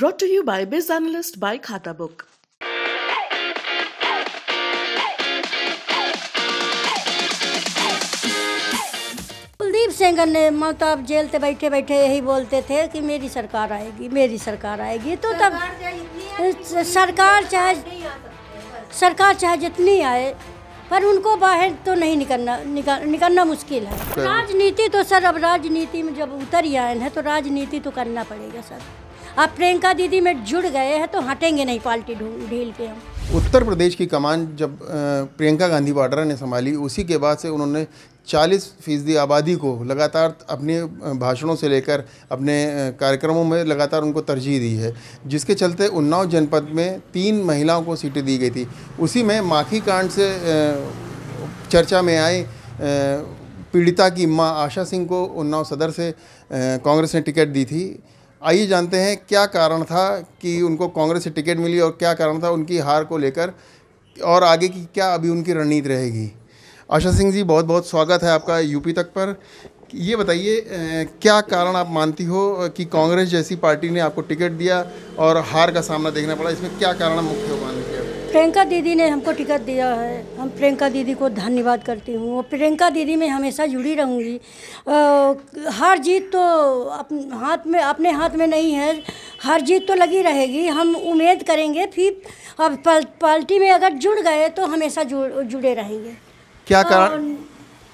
brought to you by Biz Analyst by Khata Book. Kuldeep Sengar ने मतलब jail से बैठे बैठे यही बोलते थे कि मेरी सरकार आएगी मेरी सरकार आएगी तो तब सरकार चाहे सरकार चाहे जितनी आए पर उनको बाहर तो नहीं निकलना निकल, निकलना मुश्किल है राजनीति तो सर अब राजनीति में जब उतर ही आए हैं तो राजनीति तो करना पड़ेगा सर अब प्रियंका दीदी में जुड़ गए हैं तो हटेंगे नहीं पार्टी ढील के हम उत्तर प्रदेश की कमान जब प्रियंका गांधी वाड्रा ने संभाली उसी के बाद से उन्होंने 40 फीसदी आबादी को लगातार अपने भाषणों से लेकर अपने कार्यक्रमों में लगातार उनको तरजीह दी है जिसके चलते उन्नाव जनपद में तीन महिलाओं को सीटें दी गई थी उसी में माखी कांड से चर्चा में आई पीड़िता की मां आशा सिंह को उन्नाव सदर से कांग्रेस ने टिकट दी थी आइए जानते हैं क्या कारण था कि उनको कांग्रेस से टिकट मिली और क्या कारण था उनकी हार को लेकर और आगे की क्या अभी उनकी रणनीति रहेगी आशा सिंह जी बहुत बहुत स्वागत है आपका यूपी तक पर ये बताइए क्या कारण आप मानती हो कि कांग्रेस जैसी पार्टी ने आपको टिकट दिया और हार का सामना देखना पड़ा इसमें क्या कारण मुख्य हो माने प्रियंका दीदी ने हमको टिकट दिया है हम प्रियंका दीदी को धन्यवाद करती हूँ और प्रियंका दीदी में हमेशा जुड़ी रहूँगी हर जीत तो अपने हाथ में अपने हाथ में नहीं है हर जीत तो लगी रहेगी हम उम्मीद करेंगे फिर अब पार्टी में अगर जुड़ गए तो हमेशा जुड़ जुड़े रहेंगे क्या कारण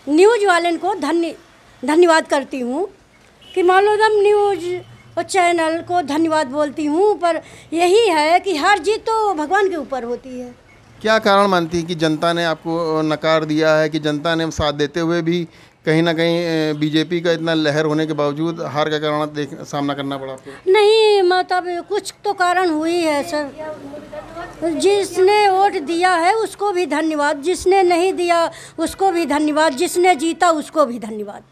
न्यूज वाले को धन्य धन्यवाद करती हूँ कि मालोदम न्यूज और चैनल को धन्यवाद बोलती हूँ पर यही है कि हर जीत तो भगवान के ऊपर होती है क्या कारण मानती हैं कि जनता ने आपको नकार दिया है कि जनता ने साथ देते हुए भी कहीं ना कहीं बीजेपी का इतना लहर होने के बावजूद हार का कारण देख सामना करना पड़ा नहीं मतलब कुछ तो कारण हुई है सर जिसने वोट दिया है उसको भी धन्यवाद जिसने नहीं दिया उसको भी धन्यवाद जिसने जीता उसको भी धन्यवाद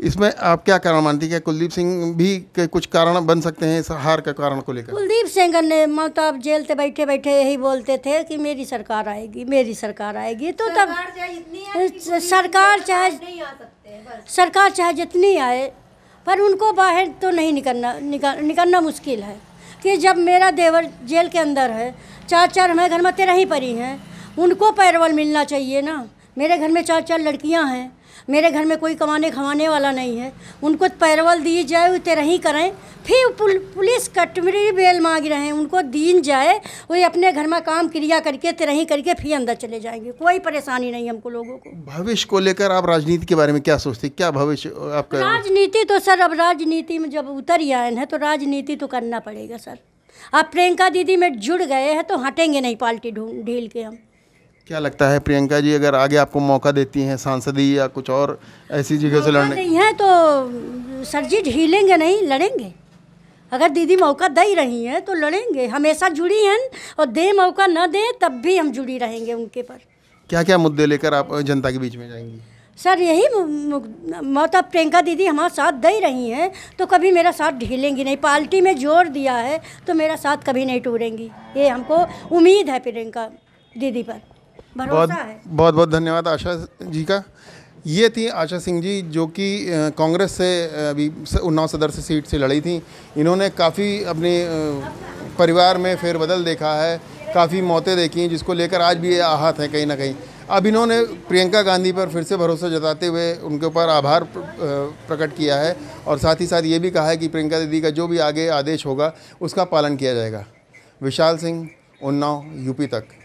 इसमें आप क्या कारण मानती है कुलदीप सिंह भी कुछ कारण बन सकते हैं इस हार के कारण को लेकर कुलदीप सिंह ने मतलब जेल से बैठे बैठे यही बोलते थे कि मेरी सरकार आएगी मेरी सरकार आएगी तो तब सरकार चाहे सरकार चाहे जितनी आए पर उनको बाहर तो नहीं निकलना निकल, निकलना मुश्किल है कि जब मेरा देवर जेल के अंदर है चार चार हमारे घर में तेरह ही परी हैं उनको पैरवल मिलना चाहिए ना मेरे घर में चार चार लड़कियां हैं मेरे घर में कोई कमाने खमाने वाला नहीं है उनको पैरवल दी जाए वो ही करें फिर पुल, पुलिस कटमरी बेल मांग रहे हैं उनको दीन जाए वो अपने घर में काम क्रिया करके तेरही करके फिर अंदर चले जाएंगे कोई परेशानी नहीं हमको लोगों को भविष्य को लेकर आप राजनीति के बारे में क्या सोचते क्या भविष्य आपका राजनीति तो सर अब राजनीति में जब उतर ही आए हैं तो राजनीति तो करना पड़ेगा सर आप प्रियंका दीदी में जुड़ गए हैं तो हटेंगे नहीं पार्टी ढील के हम क्या लगता है प्रियंका जी अगर आगे आपको मौका देती हैं सांसदी या कुछ और ऐसी जगह से लड़ने नहीं है तो सर जी ढीलेंगे नहीं लड़ेंगे अगर दीदी मौका दे रही हैं तो लड़ेंगे हमेशा जुड़ी हैं और दे मौका न दे तब भी हम जुड़ी रहेंगे उनके पर क्या क्या मुद्दे लेकर आप जनता के बीच में जाएंगी सर यही माता प्रियंका दीदी हमारा साथ दे रही हैं तो कभी मेरा साथ ढीलेंगी नहीं पार्टी में जोर दिया है तो मेरा साथ कभी नहीं टूटेंगी ये हमको उम्मीद है प्रियंका दीदी पर बहुत बहुत बहुत धन्यवाद आशा जी का ये थी आशा सिंह जी जो कि कांग्रेस से अभी उन्नाव सदर से सीट से लड़ी थी इन्होंने काफ़ी अपने परिवार में फेरबदल देखा है काफ़ी मौतें देखी जिसको लेकर आज भी आहत हैं कहीं ना कहीं अब इन्होंने प्रियंका गांधी पर फिर से भरोसा जताते हुए उनके ऊपर आभार प्रकट किया है और साथ ही साथ ये भी कहा है कि प्रियंका दीदी का जो भी आगे आदेश होगा उसका पालन किया जाएगा विशाल सिंह उन्नाव यूपी तक